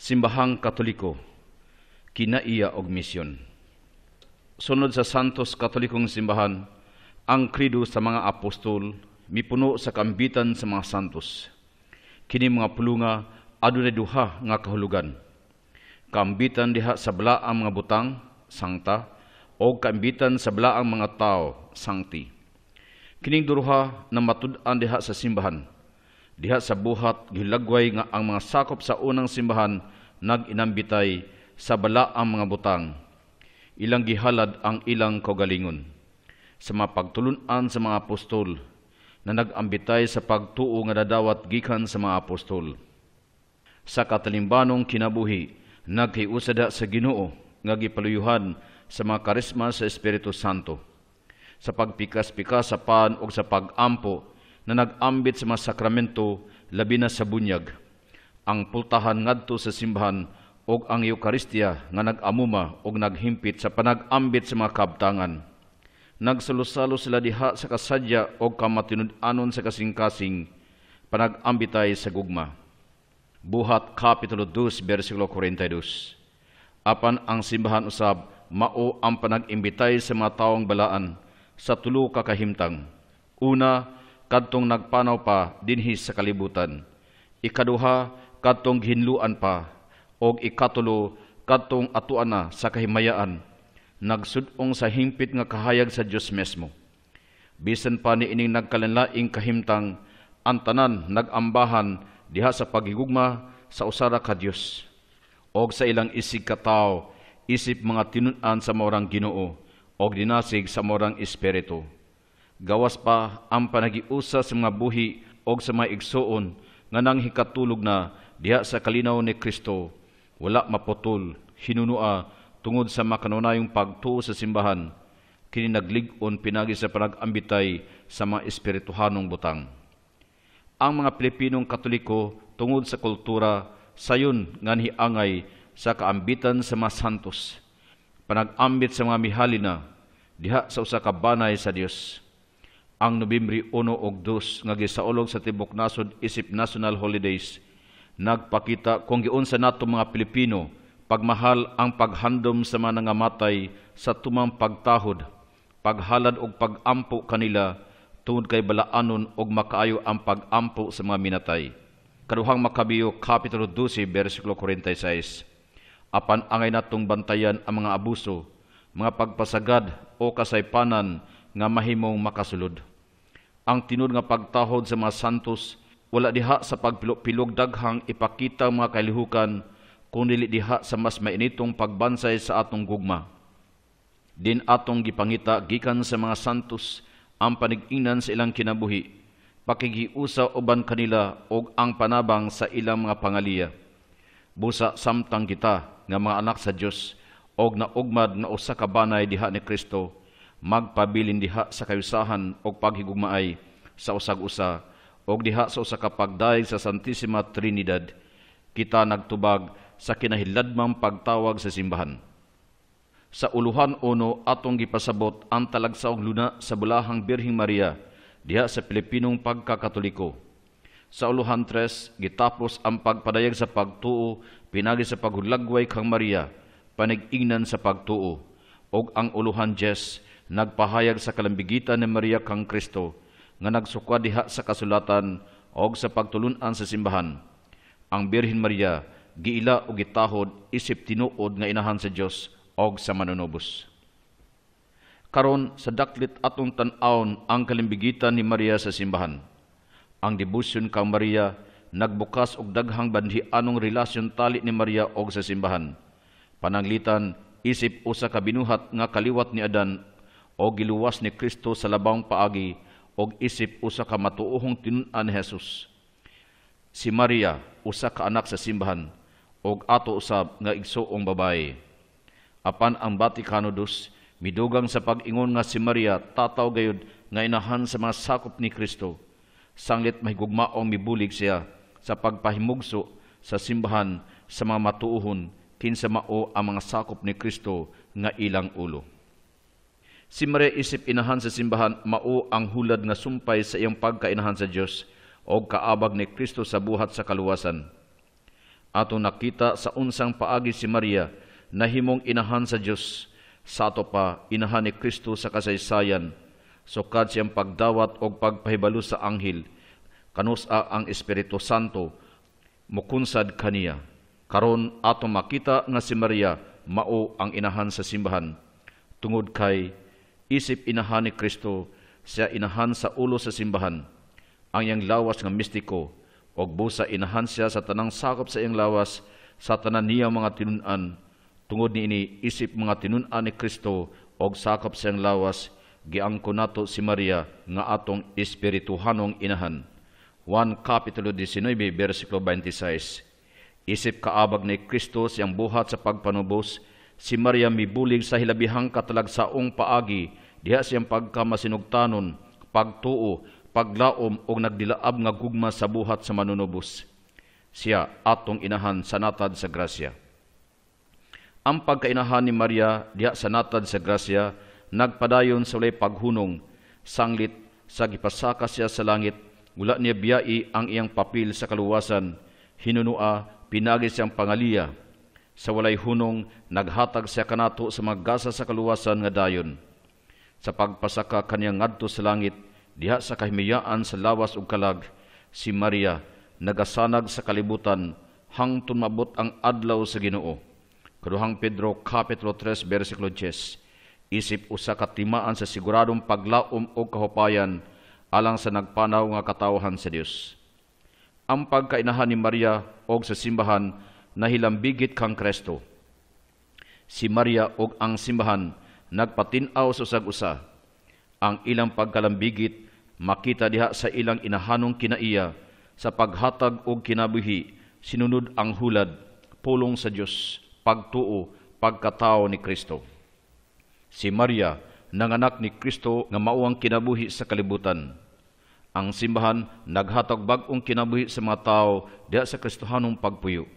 simbahang katoliko, kinaiya og misyon. Sunod sa Santos Katolikong Simbahan, ang krido sa mga apostol mipuno sa kambitan sa mga santos. Kini mga pulunga adunay duha nga kahulugan. Kambitan diha sa balaang mga butang, sangta, o kambitan sa balaang mga tao, sangti. Kining duruha na matud diha sa simbahan. Diha sa buhat gilagway nga ang mga sakop sa unang simbahan naginambitay sa bala ang mga butang, ilang gihalad ang ilang kagalingon. Sa mapagtulunan sa mga apostol, na nagambitay sa pagtuo nga dadawat gikan sa mga apostol. Sa katalimbanong kinabuhi, naghiusada sa Ginoo nga gipaluyuhan sa mga karisma sa Espiritu Santo. Sa pagpikas-pikas sa pan o sa pagampo na nagambit sa mga sakramento labi na sa bunyag ang pultahan ngadto sa simbahan og ang Eukaristiya nga nag-amuma o naghimpit sa panag-ambit sa mga kabtangan. Nagsalusalo sila diha sa kasadya o kamatinud-anon sa kasing-kasing panag-ambitay sa gugma. Buhat Kapitulo 2, versikulo 42 Apan ang simbahan usab, mao ang panag-imbitay sa mga taong balaan sa tulo ka kahimtang. Una, kadtong nagpanaw pa dinhi sa kalibutan. Ikaduha, katong hinluan pa, og ikatulo, katong atuana sa kahimayaan, nagsudong sa himpit nga kahayag sa Dios mismo. Bisan pa ni ining nagkalanlaing kahimtang, ang tanan nagambahan diha sa pagigugma sa usara ka Dios og sa ilang isig katao isip mga tinunan sa morang Ginoo og dinasig sa morang espiritu gawas pa ang panagiusa sa mga buhi og sa mga igsuon nga nanghikatulog na diha sa kalinaw ni Kristo, wala maputol, hinunua, tungod sa makanunayong pagtuo sa simbahan, kini nagligon pinagi sa panagambitay sa mga espirituhanong butang. Ang mga Pilipinong Katoliko tungod sa kultura, sayon nga hiangay sa kaambitan sa mga santos, panagambit sa mga mihalina, diha sa usa ka banay sa Dios. Ang Nobyembre 1 og 2 nga gisaulog sa tibok nasod isip national holidays nagpakita kung giunsa nato mga Pilipino pagmahal ang paghandom sa mga manangamatay sa tumang pagtahod, paghalad og pagampo kanila tungod kay balaanon og makaayo ang pagampo sa mga minatay. Kaduhang Makabiyo, Kapitulo 12, versikulo 46. Apan angay natong bantayan ang mga abuso, mga pagpasagad o kasaypanan nga mahimong makasulod. Ang tinud nga pagtahod sa mga santos wala diha sa pagpilog daghang ipakita mga kalihukan kundi diha sa mas mainitong pagbansay sa atong gugma. Din atong gipangita gikan sa mga santos ang panig-ingnan sa ilang kinabuhi, pakigiusa uban kanila og ang panabang sa ilang mga pangaliya. Busa samtang kita nga mga anak sa Dios og naugmad na usa ka diha ni Kristo magpabilin diha sa kayusahan og paghigugmaay sa usag-usa og diha sa usa ka sa Santissima Trinidad kita nagtubag sa kinahidladmang pagtawag sa simbahan. Sa uluhan uno atong gipasabot ang talagsaog luna sa bulahang Birhing Maria diha sa Pilipinong pagkakatoliko. Sa uluhan tres gitapos ang pagpadayag sa pagtuo pinagi sa paghulagway kang Maria panig-ingnan sa pagtuo og ang uluhan jes, nagpahayag sa kalambigitan ni Maria kang Kristo nga nagsukwa diha sa kasulatan o sa pagtulunan sa simbahan. Ang Birhen Maria, giila o gitahod isip tinuod nga inahan sa Dios o sa manunubos. Karon sa daklit atong tan aon ang kalimbigitan ni Maria sa simbahan. Ang debosyon kang Maria nagbukas og daghang banhi anong relasyon tali ni Maria og sa simbahan. Pananglitan isip usa ka binuhat nga kaliwat ni Adan o giluwas ni Kristo sa labang paagi og isip usa ka matuohong tinun-an ni Hesus. Si Maria usa ka anak sa simbahan og ato usab nga igsuong babaye. Apan ang Vaticano II midugang sa pag-ingon nga si Maria tataw gayud nga inahan sa mga sakop ni Kristo. Sanglit mahigugmaong mibulig siya sa pagpahimugso sa simbahan sa mga matuuhon kinsa mao ang mga sakop ni Kristo nga ilang ulo. Si Maria isip inahan sa simbahan, mao ang hulad nga sumpay sa iyang pagkainahan sa Dios og kaabag ni Kristo sa buhat sa kaluwasan. Ato nakita sa unsang paagi si Maria na himong inahan sa Dios, sa ato pa inahan ni Kristo sa kasaysayan, sukad siyang pagdawat og pagpahibalo sa anghel, kanusa ang Espiritu Santo, mukunsad kaniya. Karon ato makita nga si Maria mao ang inahan sa simbahan tungod kay isip inahan ni Kristo siya inahan sa ulo sa simbahan. Ang iyang lawas nga mistiko, og busa inahan siya sa tanang sakop sa iyang lawas, sa tanan niya mga tinunan, tungod ni isip mga tinunan ni Kristo, og sakop sa iyang lawas, giangko nato si Maria nga atong espirituhanong inahan. 1 Kapitulo 19, versikulo 26. Isip kaabag ni Kristo siyang buhat sa pagpanubos, si Maria mibulig sa hilabihang katalagsaong paagi diha siyang pagkamasinugtanon, pagtuo, paglaom o nagdilaab nga gugma sa buhat sa manunubos. Siya atong inahan sa natad sa grasya. Ang pagkainahan ni Maria diha sa natad sa grasya nagpadayon sa walay paghunong sanglit sa gipasaka siya sa langit wala niya biyai ang iyang papil sa kaluwasan hinunua pinagi siyang pangaliya sa walay hunong naghatag siya kanato sa maggasa sa kaluwasan nga dayon sa pagpasaka kaniyang ngadto sa langit diha sa kahimiyaan sa lawas ug kalag si Maria nagasanag sa kalibutan hangtod mabot ang adlaw sa Ginoo. Kaduhang Pedro kapitulo 3 bersikulo 10 isip usa ka timaan sa siguradong paglaom og kahupayan alang sa nagpanaw nga katawhan sa Dios. Ang pagkainahan ni Maria og sa simbahan nahilambigit kang Kristo. Si Maria og ang simbahan nagpatinaw sa sag-usa. Ang ilang pagkalambigit makita diha sa ilang inahanong kinaiya sa paghatag og kinabuhi sinunod ang hulad pulong sa Dios pagtuo pagkatao ni Kristo si Maria nanganak ni Kristo nga mao ang kinabuhi sa kalibutan ang simbahan naghatag bag kinabuhi sa mga tao diha sa Kristohanong pagpuyo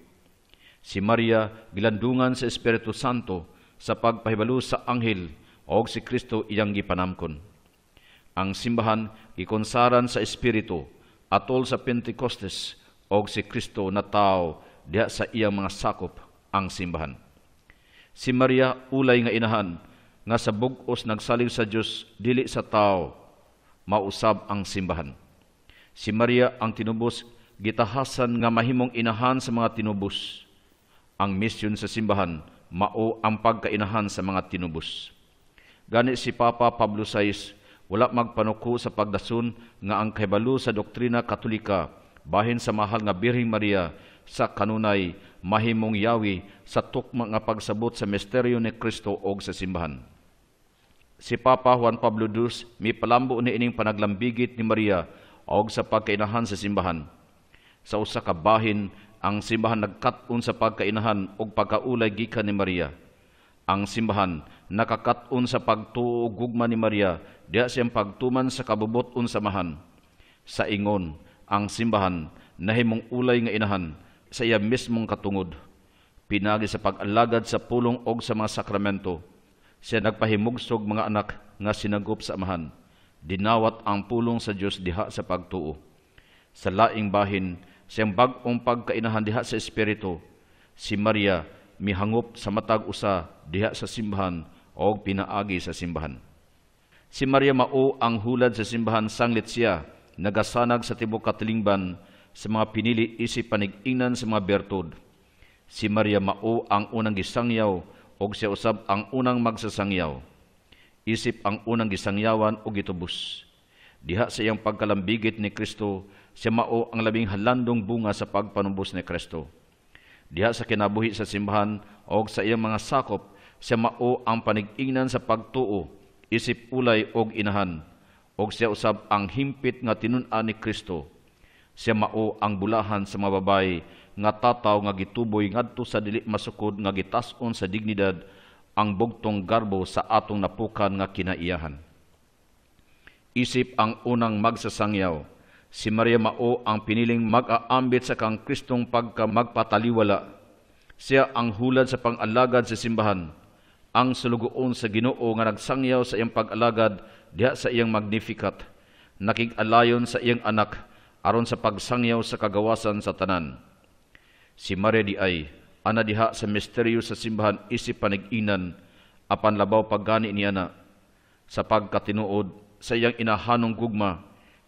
si Maria gilandungan sa Espiritu Santo sa pagpahibalo sa anghel o si Kristo iyang gipanamkon. Ang simbahan gikonsaran sa Espiritu atol sa Pentecostes o si Kristo na tao diha sa iyang mga sakop ang simbahan. Si Maria ulay nga inahan nga sa bugos nagsalig sa Dios dili sa tao mausab ang simbahan. Si Maria ang tinubos gitahasan nga mahimong inahan sa mga tinubos. Ang misyon sa simbahan mao ang pagkainahan sa mga tinubos. Gani si Papa Pablo VI, wala magpanuko sa pagdasun nga ang kahibalo sa doktrina katolika bahin sa mahal nga Birhing Maria sa kanunay mahimong yawi sa tukma nga pagsabot sa misteryo ni Kristo og sa simbahan. Si Papa Juan Pablo II mipalambo ni ining panaglambigit ni Maria og sa pagkainahan sa simbahan. Sa usa ka bahin ang simbahan nagkaton sa pagkainahan og pagkaulay gikan ni Maria. Ang simbahan nakakaton sa pagtuo gugma ni Maria diha siyang pagtuman sa kabubot unsamahan. Sa ingon, ang simbahan nahimong ulay nga inahan sa iya mismong katungod. Pinagi sa pag-alagad sa pulong og sa mga sakramento, siya nagpahimugsog mga anak nga sinagop sa amahan. Dinawat ang pulong sa Dios diha sa pagtuo. Sa laing bahin, siyang bag pagkainahan diha sa Espiritu, si Maria, mihangup sa matag usa diha sa simbahan o pinaagi sa simbahan. Si Maria mao ang hulad sa simbahan sanglit siya, nagasanag sa tibok katlingban sa mga pinili isip panig-ingnan sa mga bertod. Si Maria mao ang unang gisangyaw o siya usab ang unang magsasangyaw. Isip ang unang gisangyawan o gitubos. Diha sa iyang pagkalambigit ni Kristo, siya mao ang labing halandong bunga sa pagpanubos ni Kristo. Diha sa kinabuhi sa simbahan o sa iyang mga sakop, siya mao ang panig-ingnan sa pagtuo, isip ulay og inahan, og siya usab ang himpit nga tinun-an ni Kristo. Siya mao ang bulahan sa mga babay nga tataw nga gituboy ngadto sa dili masukod nga gitas-on sa dignidad ang bugtong garbo sa atong napukan nga kinaiyahan. Isip ang unang magsasangyaw si Maria Mao ang piniling mag-aambit sa kang Kristong pagka magpataliwala. Siya ang hulad sa pang-alagad sa simbahan, ang sulugoon sa ginoo nga nagsangyaw sa iyang pag-alagad diha sa iyang magnificat, nakig-alayon sa iyang anak, aron sa pagsangyaw sa kagawasan sa tanan. Si Maria di ay, ana diha sa misteryo sa simbahan isip panig-inan, apan labaw pagani niya na, sa pagkatinuod sa iyang inahanong gugma,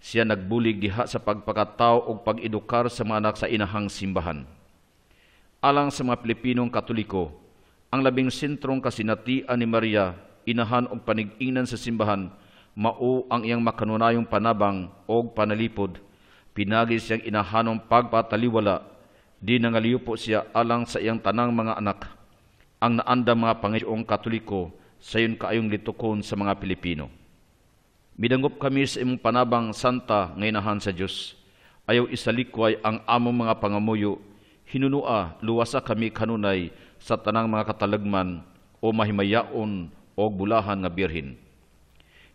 siya nagbulig diha sa pagpakatao ug pag-edukar sa mga anak sa inahang simbahan. Alang sa mga Pilipinong Katoliko, ang labing sentrong kasinatian ni Maria, inahan og panig-ingnan sa simbahan, mao ang iyang makanunayong panabang og panalipod, pinagi siyang inahanong pagpataliwala, di nangaliupo siya alang sa iyang tanang mga anak, ang naanda mga Panginoong Katoliko, sayon kaayong litukon sa mga Pilipino. Midangop kami sa imong panabang santa ngayonahan sa Dios. Ayaw isalikway ang among mga pangamuyo. Hinunua luwasa kami kanunay sa tanang mga katalagman o mahimayaon o bulahan nga birhin.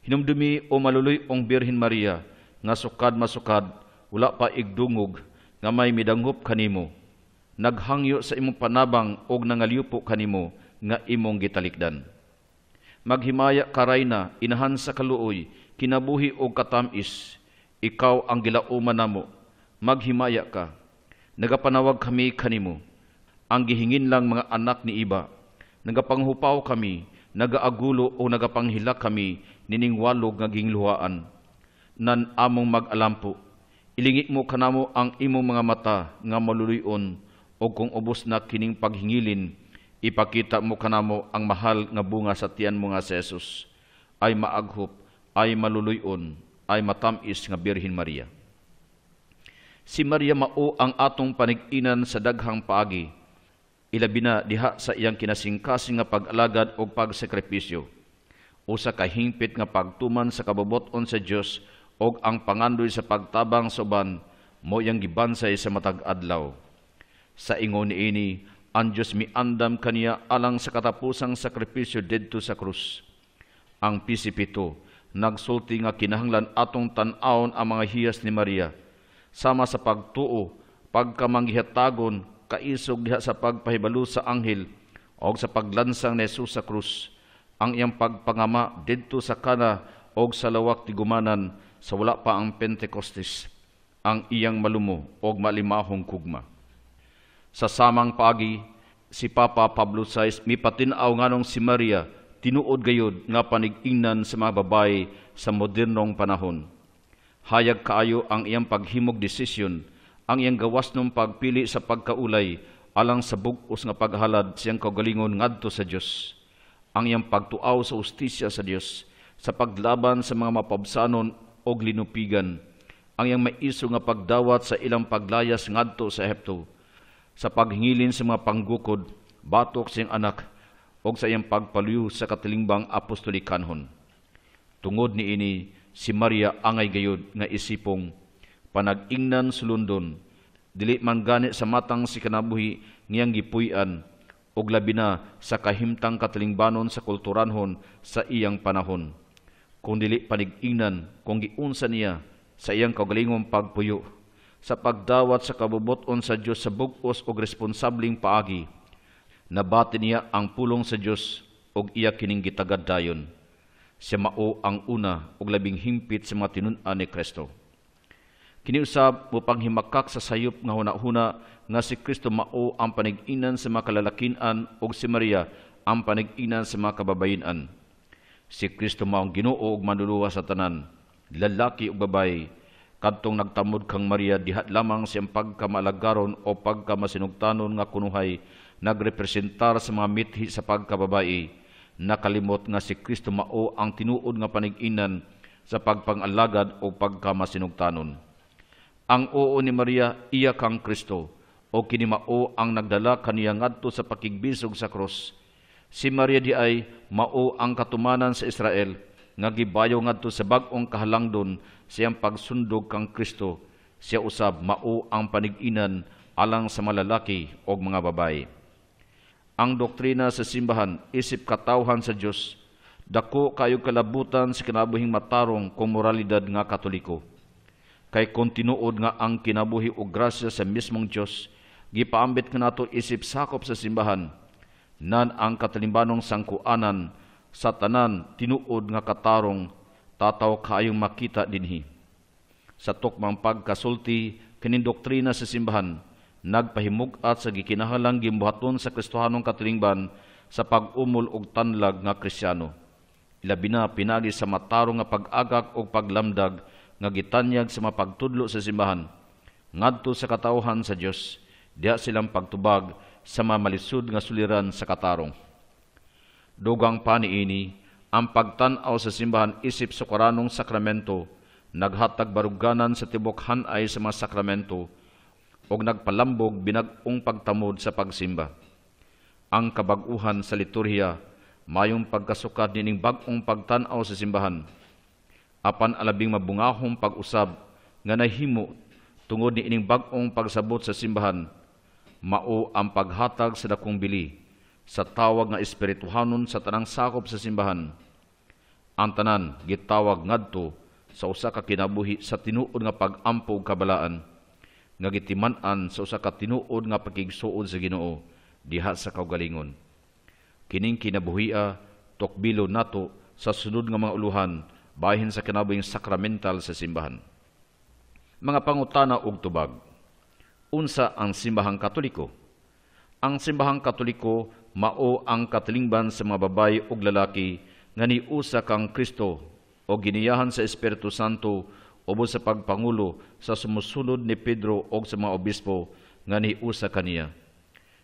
Hinumdumi o maluloy ong Birhin Maria, nga sukad masukad, wala pa igdungog, nga may midanghop kanimo. Naghangyo sa imong panabang og nangaliupo kanimo, nga imong gitalikdan. Maghimaya karayna, inahan sa kaluoy, kinabuhi og katamis, ikaw ang gilauman namo, maghimaya ka. Nagapanawag kami kanimo, ang gihingin lang mga anak ni iba. Nagapanghupaw kami, nagaagulo o nagapanghila kami, niningwalog nga gingluhaan. Nan among magalampo, ilingit mo kanamo ang imong mga mata nga maluluyon o kung ubos na kining paghingilin, ipakita mo kanamo ang mahal nga bunga sa tiyan mo nga sesos. Ay maaghop, ay maluluyon ay matamis nga Birhen Maria. Si Maria mao ang atong paniginan sa daghang paagi, ilabi na diha sa iyang kinasingkasing nga pag-alagad o pagsakripisyo, o sa kahingpit nga pagtuman sa kababoton sa Dios o ang pangandoy sa pagtabang sa uban, mo iyang gibansay sa matag adlaw. Sa ingon ini, ang Diyos miandam kaniya alang sa katapusang sakripisyo didto sa krus. Ang pisipito, nagsulti nga kinahanglan atong tan-awon ang mga hiyas ni Maria sama sa pagtuo pagkamanghihatagon kaisog diha sa pagpahibalo sa anghel og sa paglansang ni Jesus sa krus ang iyang pagpangama didto sa kana og sa lawak ti gumanan sa wala pa ang Pentecostes ang iyang malumo og malimahong kugma sa samang pagi si Papa Pablo Sais mipatinaw nganong si Maria tinuod gayud nga panigingnan sa mga babae sa modernong panahon. Hayag kaayo ang iyang paghimog desisyon, ang iyang gawas ng pagpili sa pagkaulay alang sa bugos nga paghalad siyang kagalingon ngadto sa Dios. Ang iyang pagtuaw sa ustisya sa Dios sa paglaban sa mga mapabsanon o linupigan, ang iyang maiso nga pagdawat sa ilang paglayas ngadto sa Ehipto, sa paghingilin sa mga panggukod, batok siyang anak, o sa iyang pagpaluyo sa katilingbang apostolikanhon. Tungod ni ini si Maria angay gayud nga isipong panag-ingnan London, dili man gani sa matang si kanabuhi ngiyang gipuy-an og labi na sa kahimtang katilingbanon sa kulturanhon sa iyang panahon. Kung dili panig-ingnan kung giunsa niya sa iyang kagalingong pagpuyo sa pagdawat sa kabubuton sa Dios sa bugos og responsabling paagi nabati niya ang pulong sa Dios og iya kining gitagad dayon. Siya mao ang una ug labing himpit sa mga tinun-an ni Kristo. Kiniusab upang himakak sa sayop nga hunahuna nga si Kristo mao ang panig-inan sa mga kalalakinan ug si Maria ang panig-inan sa mga kababayinan. Si Kristo mao ang Ginoo ug manluluwa sa tanan, lalaki ug babayi, kadtong nagtamod kang Maria dihat lamang siyang pagkamalagaron o pagkamasinugtanon nga kunuhay nagrepresentar sa mga mithi sa pagkababai. Nakalimot nga si Kristo mao ang tinuod nga panig-inan sa pagpangalagad o pagkamasinugtanon. Ang oo ni Maria, iya kang Kristo, o kinimao ang nagdala kaniya ngadto sa pakigbisog sa krus. Si Maria di ay mao ang katumanan sa Israel, nga gibayo ngadto sa bag-ong kahalangdon siyang pagsundog kang Kristo, siya usab mao ang panig-inan alang sa malalaki o mga babae ang doktrina sa simbahan, isip katawhan sa Diyos, dako kayo kalabutan sa kinabuhing matarong kung moralidad nga katoliko. Kay kontinuod nga ang kinabuhi o grasya sa mismong Diyos, gipaambit ka nato isip sakop sa simbahan, nan ang katalimbanong sangkuanan sa tanan tinuod nga katarong tataw kayong makita dinhi. Sa tukmang pagkasulti, kining doktrina sa simbahan, nagpahimugat sa gikinahalang gimbuhaton sa Kristohanong katilingban sa pag-umol og tanlag nga Kristiyano. Ilabi na pinagi sa matarong nga pag-agak o paglamdag nga gitanyag sa mapagtudlo sa simbahan. Ngadto sa katauhan sa Dios, diya silang pagtubag sa mamalisud nga suliran sa katarong. Dugang paniini, ang pagtanaw sa simbahan isip sa kuranong sakramento, naghatag baruganan sa tibok hanay sa mga sakramento, ug nagpalambog binagong pagtamod sa pagsimba. Ang kabaguhan sa liturhiya mayong pagkasukad nining bagong pagtanaw sa simbahan. Apan alabing mabungahong pag-usab nga nahimo tungod ni ining bagong pagsabot sa simbahan mao ang paghatag sa dakong bili sa tawag nga espirituhanon sa tanang sakop sa simbahan. Ang tanan gitawag ngadto sa usa ka kinabuhi sa tinuod nga pag-ampog kabalaan nga gitiman-an sa usa ka tinuod nga pakigsuod sa Ginoo diha sa kaugalingon. Kining kinabuhia tokbilo nato sa sunod nga mga uluhan bahin sa kinabuhing sakramental sa simbahan. Mga pangutana ug tubag. Unsa ang simbahang Katoliko? Ang simbahang Katoliko mao ang katilingban sa mga babayi ug lalaki nga niusa kang Kristo o giniyahan sa Espiritu Santo ubo sa pagpangulo sa sumusulod ni Pedro o sa mga obispo nga niusa kaniya.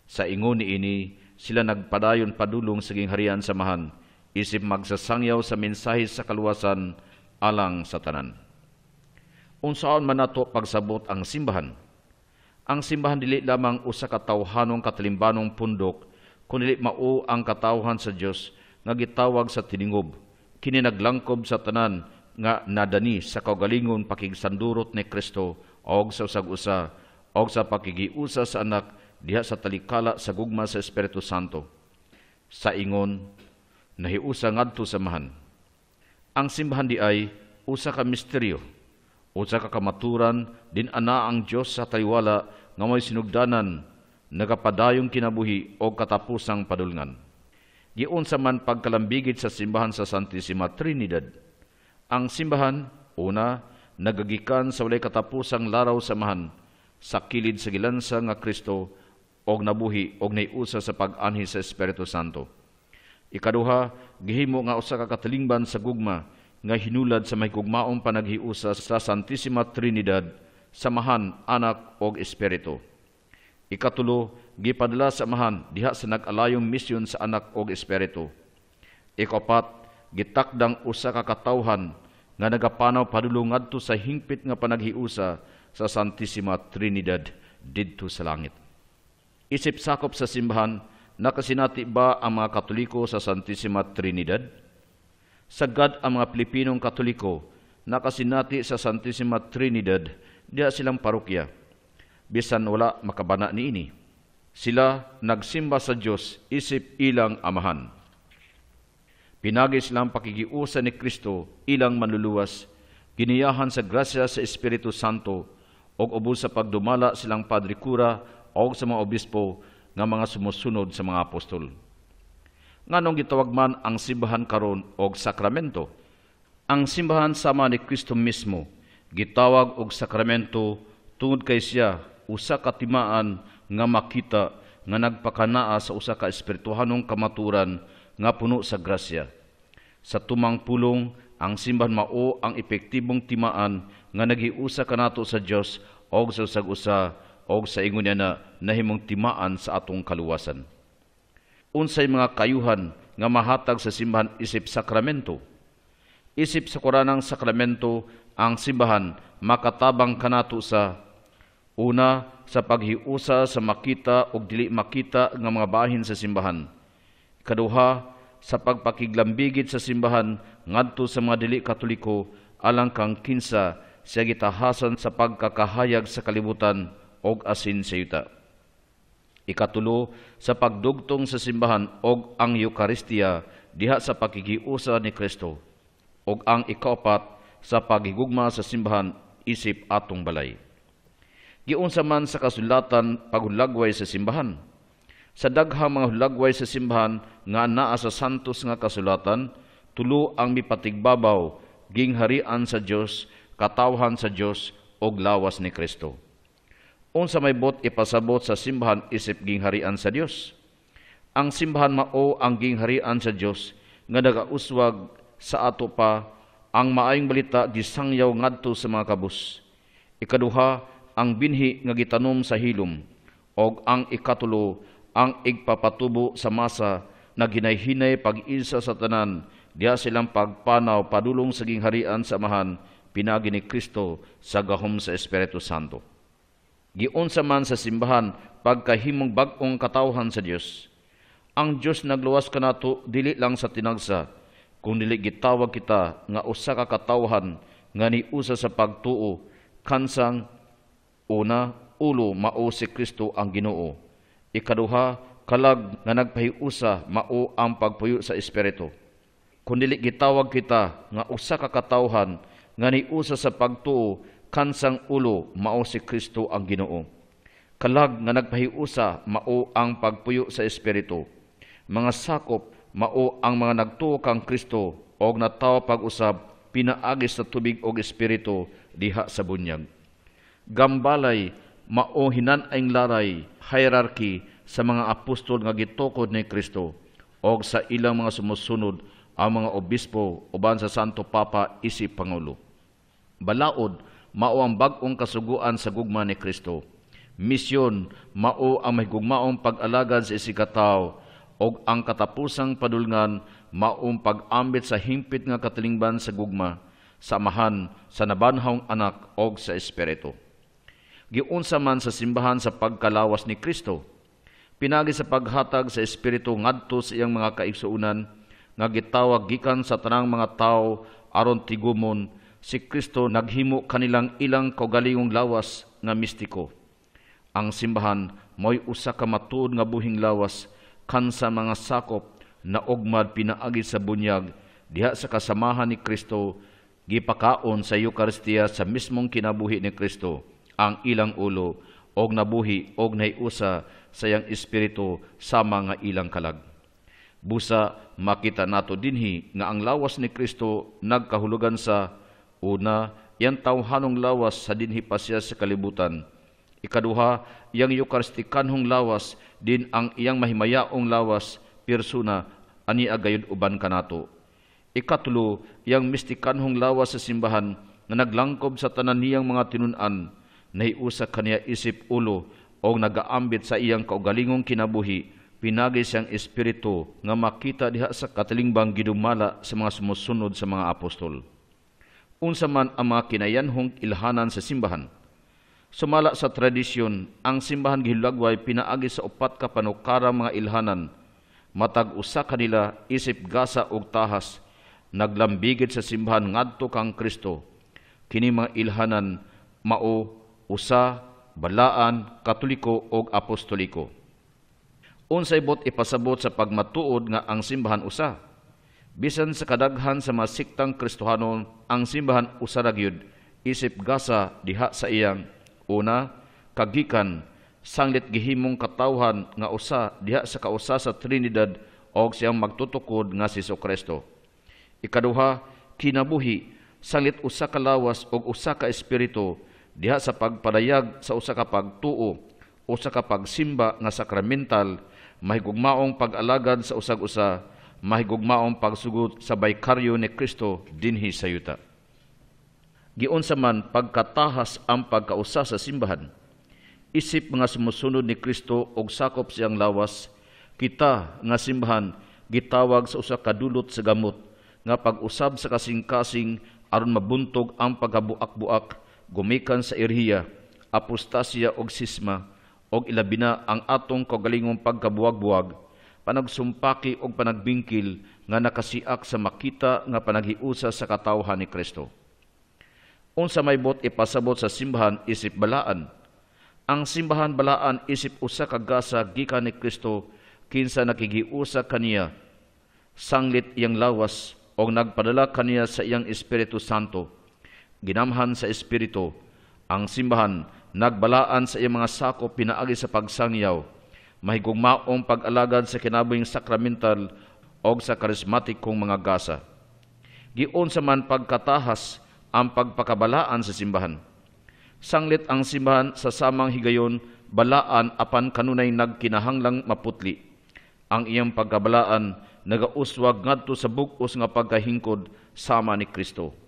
Sa ingon ini, sila nagpadayon padulong sa gingharian samahan, isip magsasangyaw sa mensahe sa kaluwasan alang sa tanan. Unsaon man nato pagsabot ang simbahan? Ang simbahan dili lamang usa ka tawhanong katalimbanong pundok, dili mao ang katawhan sa Dios nga gitawag sa tiningob, kini naglangkob sa tanan nga nadani sa kaugalingon pakigsandurot ni Kristo og sa usag-usa og sa pakigiusa sa anak diha sa talikala sa gugma sa Espiritu Santo. Sa ingon, nahiusa ngadto sa mahan. Ang simbahan di ay usa ka misteryo, usa ka kamaturan din ana ang Dios sa taliwala nga may sinugdanan nagapadayong kinabuhi o katapusang padulngan. Giun sa man pagkalambigit sa simbahan sa Santissima Trinidad, ang simbahan, una, nagagikan sa walay katapusang laraw samahan sa kilid sa gilansa nga Kristo og nabuhi og naiusa sa pag-anhi sa Espiritu Santo. Ikaduha, gihimo nga usa ka katilingban sa gugma nga hinulad sa may gugmaong panaghiusa sa Santissima Trinidad, samahan, anak og Espiritu. Ikatulo, gipadala sa amahan diha sa nag-alayong misyon sa anak og Espiritu. Ikapat, gitakdang usa ka katawhan nga nagapanaw padulong ngadto sa hingpit nga panaghiusa sa Santissima Trinidad didto sa langit. Isip sakop sa simbahan, nakasinati ba ang mga Katoliko sa Santissima Trinidad? Sagad ang mga Pilipinong Katoliko nakasinati sa Santissima Trinidad diya silang parokya. Bisan wala makabana niini. Sila nagsimba sa Diyos isip ilang amahan. Pinagi silang pakigiusa ni Kristo ilang manluluwas, giniyahan sa grasya sa Espiritu Santo, og ubos sa pagdumala silang padre kura og sa mga obispo nga mga sumusunod sa mga apostol. Nganong gitawag man ang simbahan karon og sakramento? Ang simbahan sama ni Kristo mismo gitawag og sakramento tungod kay siya usa ka timaan nga makita nga nagpakanaa sa usa ka espirituhanong kamaturan nga puno sa grasya. Sa tumang pulong, ang simbahan mao ang epektibong timaan nga naghiusa kanato sa Dios og sa usag-usa og sa ingon na nahimong timaan sa atong kaluwasan. Unsay mga kayuhan nga mahatag sa simbahan isip sakramento? Isip sa Kuranang sakramento ang simbahan makatabang kanato sa una sa paghiusa sa makita o dili makita ng mga bahin sa simbahan. Kaduha, sa pagpakiglambigit sa simbahan ngadto sa mga dili katoliko alang kang kinsa siya gitahasan sa pagkakahayag sa kalibutan og asin sa yuta. Ikatulo, sa pagdugtong sa simbahan og ang Eukaristiya diha sa pakigiusa ni Kristo og ang ikaapat sa pagigugma sa simbahan isip atong balay. Giunsa man sa kasulatan paghulagway sa simbahan, sa daghang mga hulagway sa simbahan nga naa sa santos nga kasulatan, tulo ang mipatigbabaw, gingharian sa Dios, katawhan sa Dios og lawas ni Kristo. Unsa may bot ipasabot sa simbahan isip gingharian sa Dios. Ang simbahan mao ang gingharian sa Dios nga nagauswag sa ato pa ang maayong balita gisangyaw ngadto sa mga kabus. Ikaduha, ang binhi nga gitanom sa hilom og ang ikatulo ang igpapatubo sa masa na ginahinay pag-isa sa tanan, diya silang pagpanaw padulong sa gingharian sa mahan, pinagi ni Kristo sa gahom sa Espiritu Santo. Giun sa man sa simbahan, pagkahimong bagong katawhan sa Dios. Ang Dios nagluwas kanato dili lang sa tinagsa, kung dili gitawag kita nga usa ka katawhan nga niusa sa pagtuo kansang una ulo mao si Kristo ang Ginoo Ikaduha, kalag nga nagpahiusa mao ang pagpuyo sa espiritu. Kun dili gitawag kita nga usa ka katawhan nga niusa sa pagtuo kansang ulo mao si Kristo ang Ginoo. Kalag nga nagpahiusa mao ang pagpuyo sa espiritu. Mga sakop mao ang mga nagtuo kang Kristo og nataw pag-usab pinaagi sa tubig og espiritu diha sa bunyag. Gambalay mao hinan ang laray hierarchy sa mga apostol nga gitukod ni Kristo o sa ilang mga sumusunod ang mga obispo uban sa Santo Papa isip Pangulo. Balaod, mao ang bagong kasuguan sa gugma ni Kristo. Misyon, mao ang mahigugmaong pag-alagad sa isikataw o ang katapusang padulngan maong pag-ambit sa himpit nga katilingban sa gugma, samahan sa nabanhawng anak o sa espiritu giunsa man sa simbahan sa pagkalawas ni Kristo. Pinagi sa paghatag sa espiritu ngadto sa iyang mga kaigsuonan nga gitawag gikan sa tanang mga tao aron tigumon si Kristo naghimo kanilang ilang kogalingong lawas nga mistiko. Ang simbahan moy usa ka matuod nga buhing lawas kansa mga sakop na ugmad pinaagi sa bunyag diha sa kasamahan ni Kristo gipakaon sa Eukaristiya sa mismong kinabuhi ni Kristo ang ilang ulo, og nabuhi, og naiusa sayang espiritu sa mga ilang kalag. Busa, makita nato dinhi nga ang lawas ni Kristo nagkahulugan sa una, yang tawhanong lawas sa dinhi pasya sa kalibutan. Ikaduha, yang yukaristikanhong lawas din ang iyang mahimayaong lawas persona ani agayod uban kanato. Ikatlo, yang mistikanhong lawas sa simbahan na naglangkob sa tanan niyang mga tinunan naiusa kaniya isip ulo o nagaambit sa iyang kaugalingong kinabuhi, pinagi siyang espiritu nga makita diha sa katilingban gidumala sa mga sumusunod sa mga apostol. Unsa man ang mga kinayanhong ilhanan sa simbahan. Sumala sa tradisyon, ang simbahan gihilagway pinaagi sa upat ka panukara mga ilhanan, matag usa kanila isip gasa og tahas, naglambigit sa simbahan ngadto kang Kristo. Kini mga ilhanan mao usa, balaan, katoliko og apostoliko. Unsay bot ipasabot sa pagmatuod nga ang simbahan usa. Bisan sa kadaghan sa mga siktang Kristohanon, ang simbahan usa ra gyud isip gasa diha sa iyang una kagikan sanglit gihimong katawhan nga usa diha sa kausa sa Trinidad og siyang magtutukod nga si Kristo. Ikaduha, kinabuhi, sanglit usa ka lawas o usa ka espiritu diha sa pagpadayag sa usa ka pagtuo o sa kapagsimba nga sakramental mahigugmaong pag-alagad sa usag-usa mahigugmaong pagsugot sa baykaryo ni Kristo dinhi sa yuta giunsa man pagkatahas ang pagkausa sa simbahan isip mga sumusunod ni Kristo og sakop siyang lawas kita nga simbahan gitawag sa usa ka dulot sa gamot nga pag-usab sa kasing-kasing aron mabuntog ang pagkabuak-buak gumikan sa irhiya, apostasya og sisma, og ilabina ang atong kagalingong pagkabuwag-buwag, panagsumpaki og panagbingkil nga nakasiak sa makita nga panaghiusa sa katawhan ni Kristo. Unsa may bot ipasabot sa simbahan isip balaan. Ang simbahan balaan isip usa ka gasa gikan ni Kristo kinsa nakigiusa kaniya. Sanglit iyang lawas og nagpadala kaniya sa iyang Espiritu Santo ginamhan sa Espiritu. Ang simbahan, nagbalaan sa iyang mga sako pinaagi sa pagsangyaw, mahigugmaong pag-alagad sa kinabuhing sakramental o sa kong mga gasa. Giun sa man pagkatahas ang pagpakabalaan sa simbahan. Sanglit ang simbahan sa samang higayon, balaan apan kanunay nagkinahanglang maputli. Ang iyang pagkabalaan nagauswag ngadto sa bugos nga pagkahingkod sama ni Kristo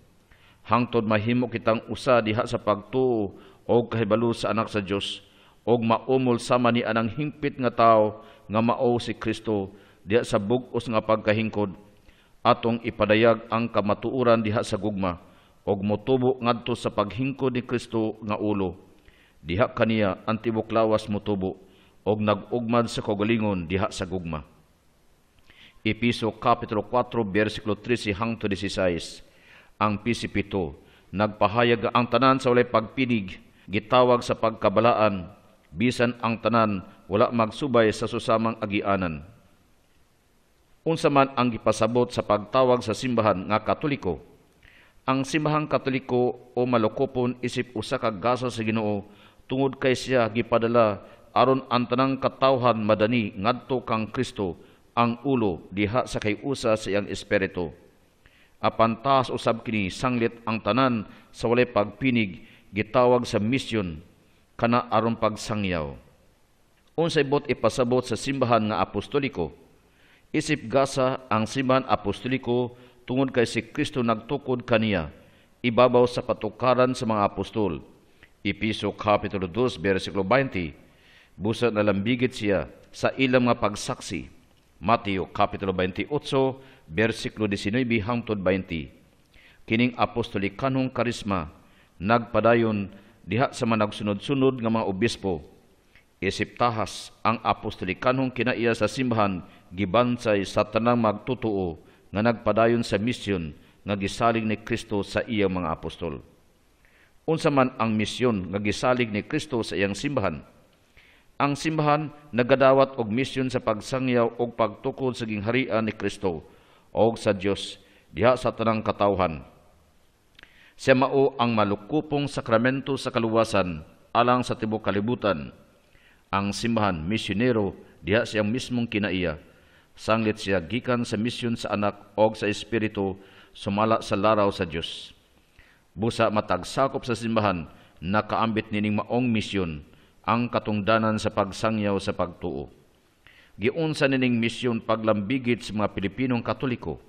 hangtod mahimo kitang usa diha sa pagtuo og kahibalo sa anak sa Dios og maumol sama ni anang hingpit nga tawo nga mao si Kristo diha sa bugos nga pagkahingkod atong ipadayag ang kamatuoran diha sa gugma og motubo ngadto sa paghingkod ni Kristo nga ulo diha kaniya ang tibok lawas motubo og nagugmad sa kagalingon diha sa gugma Episo kapitulo 4 bersikulo 13 hangtod 16 ang PCP2. Nagpahayag ang tanan sa walay pagpinig, gitawag sa pagkabalaan, bisan ang tanan wala magsubay sa susamang agianan. Unsa man ang gipasabot sa pagtawag sa simbahan nga Katoliko. Ang simbahang Katoliko o malukopon isip usa ka gasa sa Ginoo tungod kay siya gipadala aron ang tanang katawhan madani ngadto kang Kristo ang ulo diha sa kay usa sa iyang espiritu apan taas usab kini sanglit ang tanan sa walay pagpinig gitawag sa misyon kana aron pagsangyaw unsay bot ipasabot sa simbahan nga apostoliko isip gasa ang simbahan apostoliko tungod kay si Kristo nagtukod kaniya ibabaw sa patukaran sa mga apostol Episo Kapitulo 2 bersikulo 20 busa na nalambigit siya sa ilang mga pagsaksi Mateo Kapitulo 28, versikulo 19 hangtod 20. Kining apostolikanong karisma nagpadayon diha sa managsunod-sunod nga mga obispo. Isip tahas ang apostolikanong kinaiya sa simbahan gibansay sa tanang magtutuo nga nagpadayon sa misyon nga gisalig ni Kristo sa iyang mga apostol. Unsa man ang misyon nga gisalig ni Kristo sa iyang simbahan, ang simbahan nagadawat og misyon sa pagsangyaw og pagtukod sa gingharian ni Kristo og sa Dios diha sa tanang katawhan. Siya mao ang malukupong sakramento sa kaluwasan alang sa tibuok kalibutan. Ang simbahan misyonero diha siya mismong kinaiya. Sanglit siya gikan sa misyon sa anak og sa espiritu sumala sa laraw sa Dios. Busa matagsakop sa simbahan nakaambit nining maong misyon ang katungdanan sa pagsangyaw sa pagtuo. Giunsa nining misyon paglambigit sa mga Pilipinong Katoliko.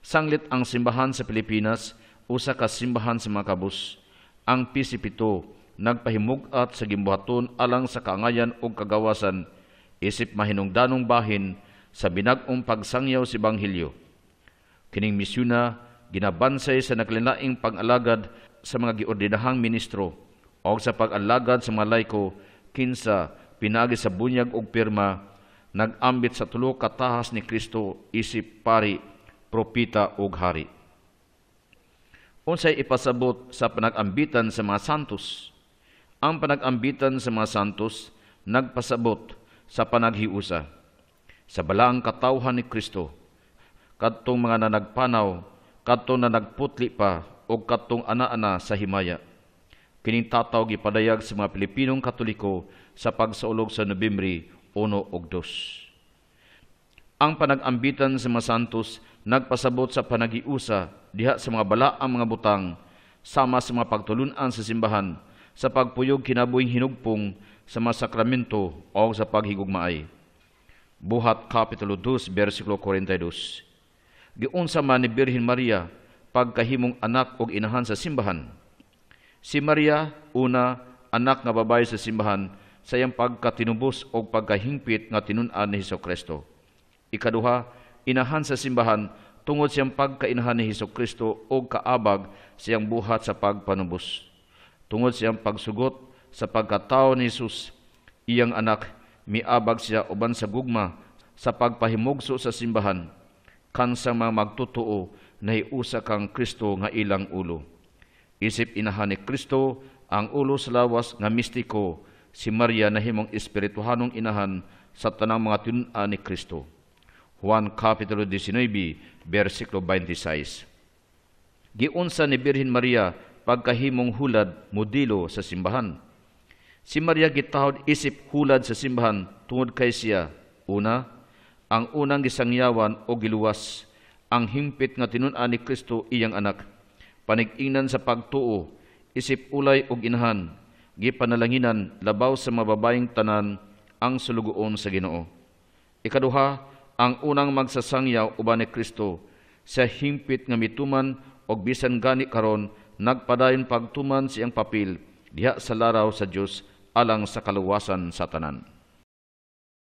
Sanglit ang simbahan sa Pilipinas usa ka simbahan sa mga kabus. Ang pisipito nagpahimugat sa gimbuhaton alang sa kaangayan ug kagawasan isip mahinungdanong bahin sa binag-ong pagsangyaw si Banghilyo. Kining misyuna ginabansay sa naklinaing pag-alagad sa mga giordinahang ministro o sa pag-alagad sa malay ko kinsa pinagi sa bunyag og pirma nagambit sa tulo ka tahas ni Kristo isip pari propita ug hari unsay ipasabot sa panagambitan sa mga santos ang panagambitan sa mga santos nagpasabot sa panaghiusa sa balaang katawhan ni Kristo kadtong mga nanagpanaw kadtong na nagputli pa o kadtong ana-ana sa himaya kinintatawag ipadayag sa mga Pilipinong Katoliko sa pagsaulog sa Nobyembre 1 og 2. Ang panag-ambitan sa mga santos nagpasabot sa panagiusa diha sa mga balaang mga butang sama sa mga pagtulunan sa simbahan sa pagpuyog kinabuhing hinugpong sa mga sakramento o sa paghigugmaay. Buhat Kapitulo 2, versikulo 42. Giunsa man ni Birhen Maria pagkahimong anak og inahan sa simbahan Si Maria, una, anak nga babae sa simbahan, sa iyang pagkatinubos o pagkahingpit nga tinunan ni Heso Kristo. Ikaduha, inahan sa simbahan tungod siyang pagkainahan ni Heso Kristo o kaabag siyang buhat sa pagpanubos. Tungod siyang pagsugot sa pagkatao ni Jesus, iyang anak, miabag siya uban sa gugma sa pagpahimugso sa simbahan, kansang mga magtotoo na iusa kang Kristo nga ilang ulo. Isip inahan ni Kristo ang ulo sa lawas nga mistiko si Maria na himong espirituhanong inahan sa tanang mga tunan ni Kristo. Juan Kapitulo 19, versikulo 26. Giunsa ni Birhen Maria pagkahimong hulad mudilo sa simbahan. Si Maria gitahod isip hulad sa simbahan tungod kay siya. Una, ang unang gisangyawan o giluwas, ang himpit nga tinunan ni Kristo iyang anak panig-inan sa pagtuo, isip ulay og inahan, gipanalanginan labaw sa mababaying tanan ang sulugoon sa Ginoo. Ikaduha, ang unang magsasangyaw uban ni Kristo sa himpit nga mituman og bisan gani karon nagpadayon pagtuman siyang papil diha sa laraw sa Dios alang sa kaluwasan sa tanan.